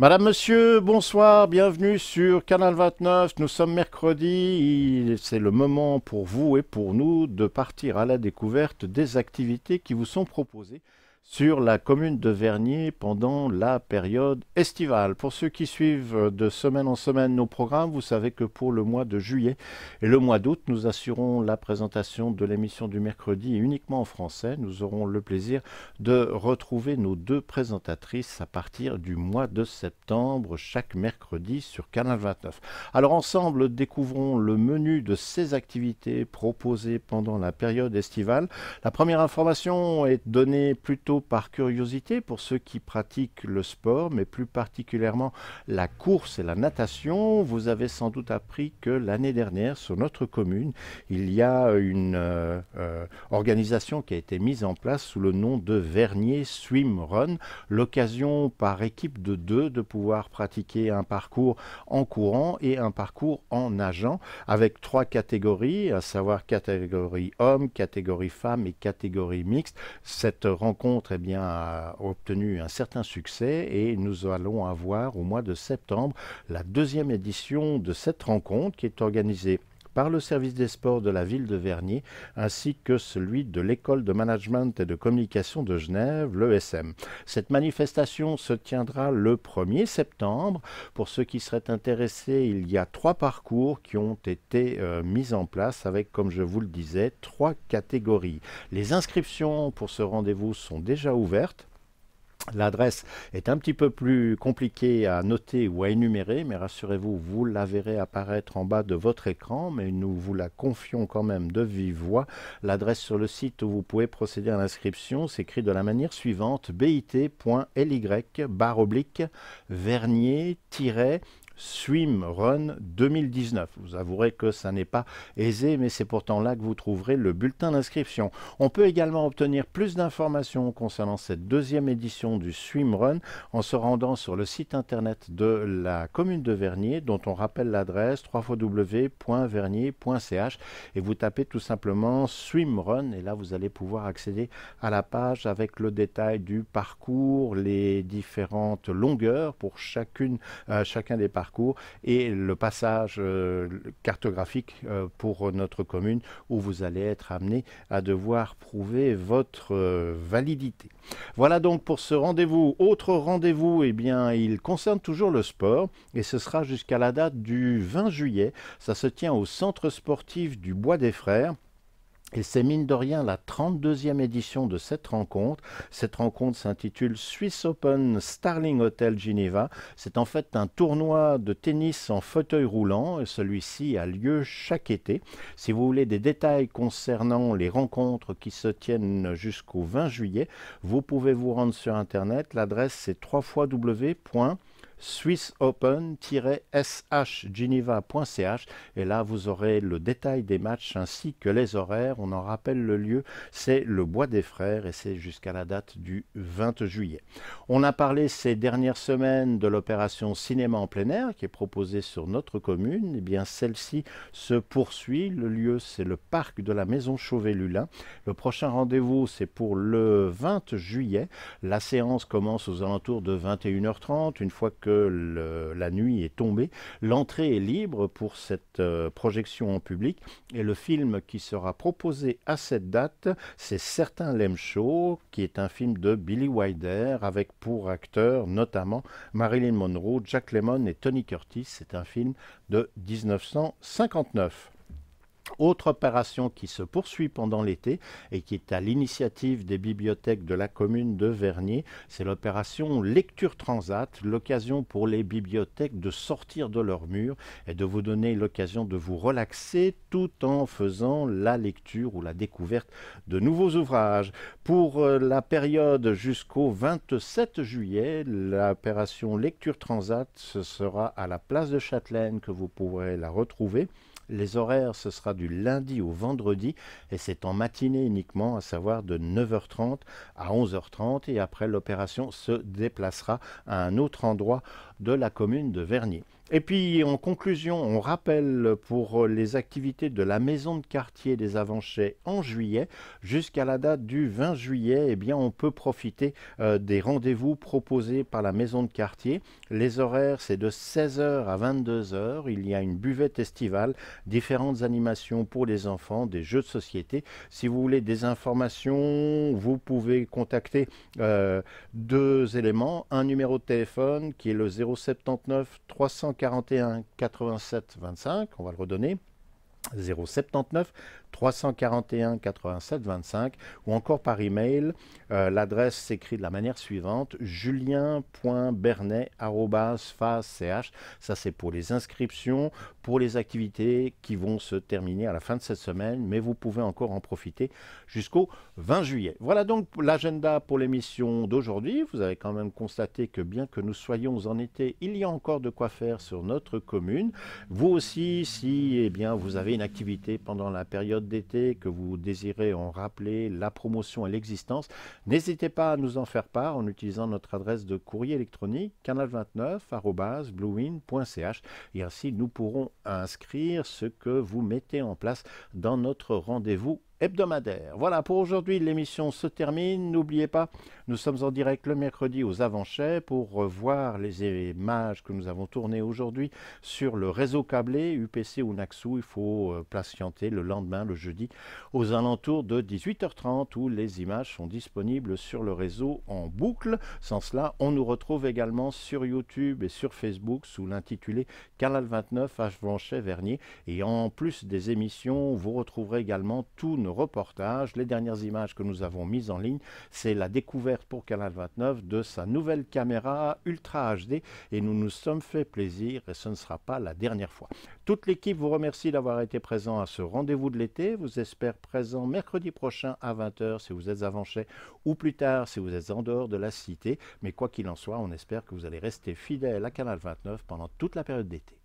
Madame, Monsieur, bonsoir, bienvenue sur Canal 29. Nous sommes mercredi, c'est le moment pour vous et pour nous de partir à la découverte des activités qui vous sont proposées sur la commune de Vernier pendant la période estivale. Pour ceux qui suivent de semaine en semaine nos programmes, vous savez que pour le mois de juillet et le mois d'août, nous assurons la présentation de l'émission du mercredi uniquement en français. Nous aurons le plaisir de retrouver nos deux présentatrices à partir du mois de septembre, chaque mercredi sur Canal 29. Alors ensemble, découvrons le menu de ces activités proposées pendant la période estivale. La première information est donnée plutôt par curiosité pour ceux qui pratiquent le sport, mais plus particulièrement la course et la natation. Vous avez sans doute appris que l'année dernière, sur notre commune, il y a une euh, euh, organisation qui a été mise en place sous le nom de Vernier Swim Run, l'occasion par équipe de deux de pouvoir pratiquer un parcours en courant et un parcours en nageant, avec trois catégories, à savoir catégorie hommes, catégorie femmes et catégorie mixte. Cette rencontre très eh bien, a obtenu un certain succès et nous allons avoir au mois de septembre la deuxième édition de cette rencontre qui est organisée par le service des sports de la ville de Vernier ainsi que celui de l'école de management et de communication de Genève, l'ESM. Cette manifestation se tiendra le 1er septembre. Pour ceux qui seraient intéressés, il y a trois parcours qui ont été euh, mis en place avec, comme je vous le disais, trois catégories. Les inscriptions pour ce rendez-vous sont déjà ouvertes. L'adresse est un petit peu plus compliquée à noter ou à énumérer, mais rassurez-vous, vous la verrez apparaître en bas de votre écran, mais nous vous la confions quand même de vive voix. L'adresse sur le site où vous pouvez procéder à l'inscription s'écrit de la manière suivante bit.ly barre oblique vernier Swim Run 2019. Vous avouerez que ça n'est pas aisé, mais c'est pourtant là que vous trouverez le bulletin d'inscription. On peut également obtenir plus d'informations concernant cette deuxième édition du Swim Run en se rendant sur le site internet de la commune de Vernier, dont on rappelle l'adresse www.vernier.ch et vous tapez tout simplement Swim Run et là vous allez pouvoir accéder à la page avec le détail du parcours, les différentes longueurs pour chacune, euh, chacun des parcours et le passage euh, cartographique euh, pour notre commune où vous allez être amené à devoir prouver votre euh, validité. Voilà donc pour ce rendez-vous. Autre rendez-vous, eh bien, il concerne toujours le sport et ce sera jusqu'à la date du 20 juillet. Ça se tient au centre sportif du Bois des Frères et c'est mine de rien la 32e édition de cette rencontre. Cette rencontre s'intitule Swiss Open Starling Hotel Geneva. C'est en fait un tournoi de tennis en fauteuil roulant et celui-ci a lieu chaque été. Si vous voulez des détails concernant les rencontres qui se tiennent jusqu'au 20 juillet, vous pouvez vous rendre sur Internet. L'adresse c'est www swissopen-shgeneva.ch et là vous aurez le détail des matchs ainsi que les horaires. On en rappelle le lieu, c'est le Bois des Frères et c'est jusqu'à la date du 20 juillet. On a parlé ces dernières semaines de l'opération Cinéma en plein air qui est proposée sur notre commune. Et eh bien celle-ci se poursuit. Le lieu c'est le parc de la Maison chauvet Le prochain rendez-vous c'est pour le 20 juillet. La séance commence aux alentours de 21h30 une fois que que la nuit est tombée. L'entrée est libre pour cette euh, projection en public et le film qui sera proposé à cette date, c'est Certains Lem Show, qui est un film de Billy Wilder avec pour acteurs notamment Marilyn Monroe, Jack Lemmon et Tony Curtis. C'est un film de 1959. Autre opération qui se poursuit pendant l'été et qui est à l'initiative des bibliothèques de la commune de Vernier, c'est l'opération Lecture Transat, l'occasion pour les bibliothèques de sortir de leurs murs et de vous donner l'occasion de vous relaxer tout en faisant la lecture ou la découverte de nouveaux ouvrages. Pour euh, la période jusqu'au 27 juillet, l'opération Lecture Transat ce sera à la place de Châtelaine que vous pourrez la retrouver. Les horaires, ce sera du lundi au vendredi et c'est en matinée uniquement, à savoir de 9h30 à 11h30 et après l'opération se déplacera à un autre endroit de la commune de Vernier. Et puis en conclusion, on rappelle pour les activités de la maison de quartier des Avanchais en juillet jusqu'à la date du 20 juillet, eh bien on peut profiter euh, des rendez-vous proposés par la maison de quartier. Les horaires c'est de 16h à 22h, il y a une buvette estivale, différentes animations pour les enfants, des jeux de société. Si vous voulez des informations, vous pouvez contacter euh, deux éléments, un numéro de téléphone qui est le 079 300 41 87 25, on va le redonner, 079 341 87 25 ou encore par email. Euh, l'adresse s'écrit de la manière suivante julien.bernet.ph. Ça, c'est pour les inscriptions, pour les activités qui vont se terminer à la fin de cette semaine, mais vous pouvez encore en profiter jusqu'au 20 juillet. Voilà donc l'agenda pour l'émission d'aujourd'hui. Vous avez quand même constaté que bien que nous soyons en été, il y a encore de quoi faire sur notre commune. Vous aussi, si eh bien, vous avez une activité pendant la période d'été que vous désirez en rappeler la promotion et l'existence, n'hésitez pas à nous en faire part en utilisant notre adresse de courrier électronique canal29.bluewin.ch et ainsi nous pourrons inscrire ce que vous mettez en place dans notre rendez-vous hebdomadaire. Voilà, pour aujourd'hui, l'émission se termine. N'oubliez pas, nous sommes en direct le mercredi aux Avanchets pour revoir les images que nous avons tournées aujourd'hui sur le réseau câblé UPC ou Naxou. Il faut euh, patienter le lendemain, le jeudi, aux alentours de 18h30 où les images sont disponibles sur le réseau en boucle. Sans cela, on nous retrouve également sur YouTube et sur Facebook sous l'intitulé Canal 29 H. vernier Et en plus des émissions, vous retrouverez également tous nos reportages. Les dernières images que nous avons mises en ligne, c'est la découverte pour Canal 29 de sa nouvelle caméra Ultra HD et nous nous sommes fait plaisir et ce ne sera pas la dernière fois. Toute l'équipe vous remercie d'avoir été présent à ce rendez-vous de l'été. Vous espère présent mercredi prochain à 20h si vous êtes à Vanchet ou plus tard si vous êtes en dehors de la cité. Mais quoi qu'il en soit, on espère que vous allez rester fidèle à Canal 29 pendant toute la période d'été.